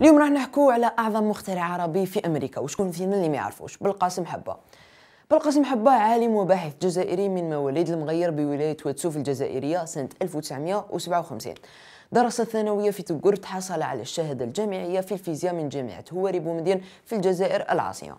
اليوم راح نحكو على اعظم مخترع عربي في امريكا وشكون فينا اللي ما يعرفوش بالقاسم حبه بالقاسم حبة عالم وباحث جزائري من مواليد المغير بولاية واتسوف الجزائرية سنة 1957 درس الثانوية في تقرت حصل على الشهادة الجامعية في الفيزياء من جامعة هواري بومدين في الجزائر العاصمة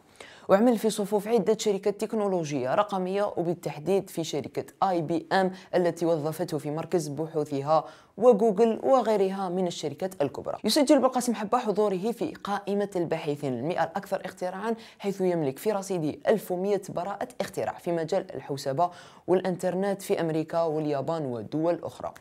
وعمل في صفوف عدة شركات تكنولوجية رقمية وبالتحديد في شركة آي بي أم التي وظفته في مركز بحوثها وجوجل وغيرها من الشركات الكبرى يسجل بالقاسم حبة حضوره في قائمة الباحثين المئة الأكثر اختراعا حيث يملك في رصيده 1100 براءة اختراع في مجال الحوسبة والإنترنت في أمريكا واليابان ودول أخرى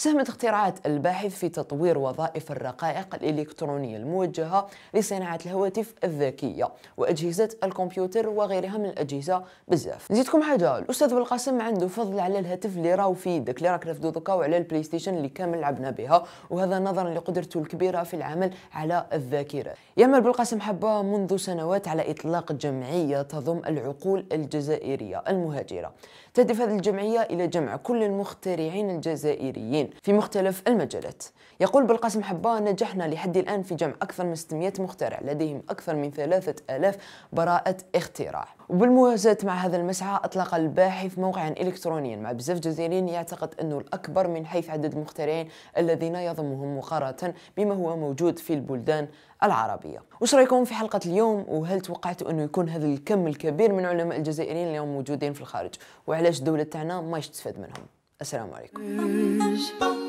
ساهمت اختراعات الباحث في تطوير وظائف الرقائق الإلكترونية الموجهة لصناعة الهواتف الذكية وأجهزة الكمبيوتر وغيرها من الأجهزة بزاف نزيدكم حاجة الأستاذ بالقاسم عنده فضل على الهاتف اللي راهو في يدك اللي راك رافدو دوكا وعلى البلاي ستيشن اللي كامل لعبنا بها وهذا نظرا لقدرته الكبيرة في العمل على الذاكرة يعمل بالقاسم حبة منذ سنوات على إطلاق جمعية تضم العقول الجزائرية المهاجرة تهدف هذه الجمعية إلى جمع كل المخترعين الجزائريين في مختلف المجالات يقول بالقاسم حبا نجحنا لحد الآن في جمع أكثر من 600 مخترع لديهم أكثر من 3000 براءة اختراع وبالموازاة مع هذا المسعى أطلق الباحث موقعا إلكترونيا مع بزاف جزائريين يعتقد أنه الأكبر من حيث عدد المخترعين الذين يضمهم مقارنة بما هو موجود في البلدان العربية وش رأيكم في حلقة اليوم وهل توقعتوا أنه يكون هذا الكم الكبير من علماء الجزائريين اليوم موجودين في الخارج وعلاش الدولة تاعنا ما تستفاد منهم السلام عليكم hoje.